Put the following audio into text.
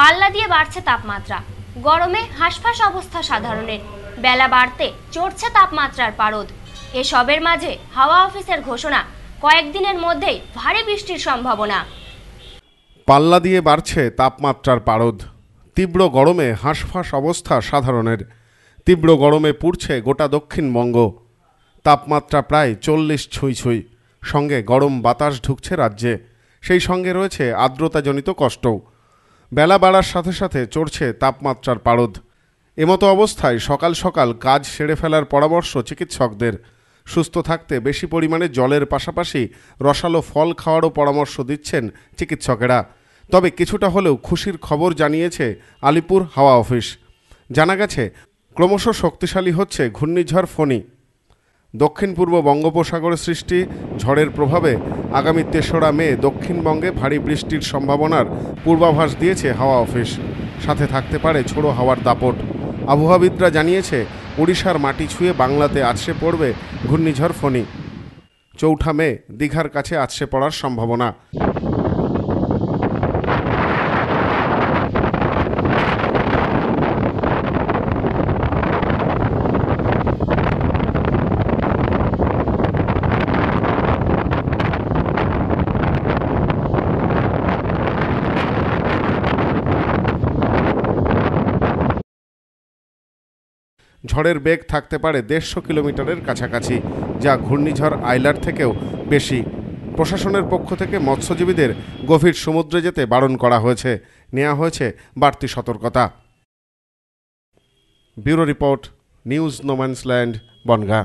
পাল্লা দিয়ে বাড়ছে তাপমাত্রা গরমে হাঁসফাঁস অবস্থা সাধারণের বেলা বাড়তে চড়ছে তাপমাত্রার পারদ এসবের মাঝে হাওয়া অফিসের ঘোষণা কয়েকদিনের মধ্যেই ভারী বৃষ্টির সম্ভাবনা পাল্লা দিয়ে বাড়ছে তাপমাত্রার পারদ তীব্র গরমে হাঁসফাঁস অবস্থা সাধারণের তীব্র গরমে পুড়ছে গোটা দক্ষিণবঙ্গ তাপমাত্রা প্রায় চল্লিশ ছুঁই ছুঁই সঙ্গে গরম বাতাস ঢুকছে রাজ্যে সেই সঙ্গে রয়েছে আর্দ্রতাজনিত কষ্টও বেলা বাড়ার সাথে সাথে চড়ছে তাপমাত্রার পারদ এমতো অবস্থায় সকাল সকাল কাজ সেরে ফেলার পরামর্শ চিকিৎসকদের সুস্থ থাকতে বেশি পরিমাণে জলের পাশাপাশি রসালো ফল খাওয়ারও পরামর্শ দিচ্ছেন চিকিৎসকেরা তবে কিছুটা হলেও খুশির খবর জানিয়েছে আলিপুর হাওয়া অফিস জানা গেছে ক্রমশ শক্তিশালী হচ্ছে ঘূর্ণিঝড় ফণি দক্ষিণ পূর্ব বঙ্গোপসাগরে সৃষ্টি ঝড়ের প্রভাবে আগামী তেসরা মে দক্ষিণবঙ্গে ভারী বৃষ্টির সম্ভাবনার পূর্বাভাস দিয়েছে হাওয়া অফিস সাথে থাকতে পারে ছোড়ো হাওয়ার দাপট আবহাওয়াবিদরা জানিয়েছে ওড়িশার মাটি ছুঁয়ে বাংলাতে আছড়ে পড়বে ঘূর্ণিঝড় ফণি চৌঠা মে দীঘার কাছে আছড়ে পড়ার সম্ভাবনা ঝড়ের বেগ থাকতে পারে দেড়শো কিলোমিটারের কাছাকাছি যা ঘূর্ণিঝড় আইলার থেকেও বেশি প্রশাসনের পক্ষ থেকে মৎস্যজীবীদের গভীর সমুদ্রে যেতে বারণ করা হয়েছে নেওয়া হয়েছে বাড়তি সতর্কতা bureau report news no man's land Bongaon